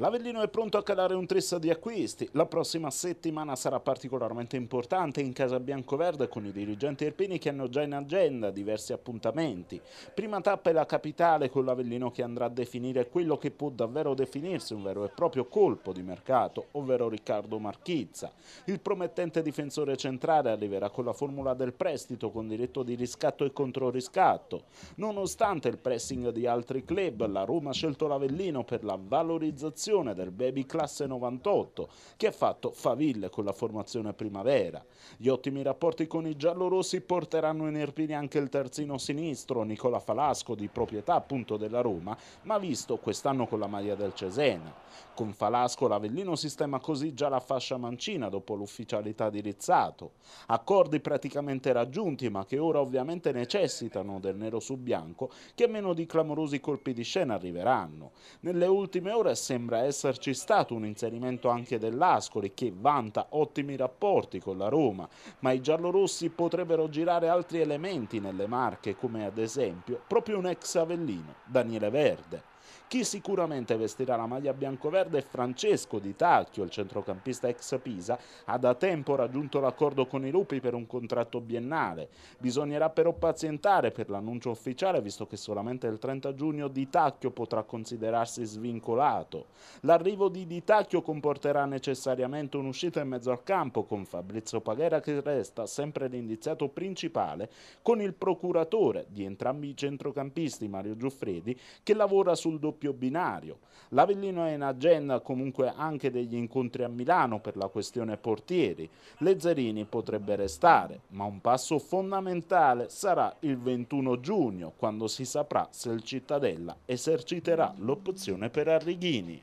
L'Avellino è pronto a calare un trissa di acquisti. La prossima settimana sarà particolarmente importante in casa biancoverde con i dirigenti erpini che hanno già in agenda diversi appuntamenti. Prima tappa è la capitale con l'Avellino che andrà a definire quello che può davvero definirsi un vero e proprio colpo di mercato, ovvero Riccardo Marchizza. Il promettente difensore centrale arriverà con la formula del prestito con diritto di riscatto e controriscatto. Nonostante il pressing di altri club, la Roma ha scelto l'Avellino per la valorizzazione formazione del baby classe 98 che ha fatto faville con la formazione primavera. Gli ottimi rapporti con i giallorossi porteranno in erpini anche il terzino sinistro Nicola Falasco di proprietà appunto della Roma ma visto quest'anno con la maglia del Cesena. Con Falasco l'Avellino sistema così già la fascia mancina dopo l'ufficialità di Rizzato. Accordi praticamente raggiunti ma che ora ovviamente necessitano del nero su bianco che meno di clamorosi colpi di scena arriveranno. Nelle ultime ore sembra sembra esserci stato un inserimento anche dell'Ascoli che vanta ottimi rapporti con la Roma, ma i giallorossi potrebbero girare altri elementi nelle marche come ad esempio proprio un ex Avellino, Daniele Verde. Chi sicuramente vestirà la maglia biancoverde è Francesco Di Tacchio, il centrocampista ex Pisa, ha da tempo raggiunto l'accordo con i Lupi per un contratto biennale. Bisognerà però pazientare per l'annuncio ufficiale, visto che solamente il 30 giugno Di Tacchio potrà considerarsi svincolato. L'arrivo di Di Tacchio comporterà necessariamente un'uscita in mezzo al campo con Fabrizio Paghera che resta sempre l'indiziato principale con il procuratore di entrambi i centrocampisti Mario Giuffredi che lavora sul doppio doppio binario. L'Avellino è in agenda comunque anche degli incontri a Milano per la questione portieri. Lezzerini potrebbe restare, ma un passo fondamentale sarà il 21 giugno, quando si saprà se il Cittadella eserciterà l'opzione per Arrighini.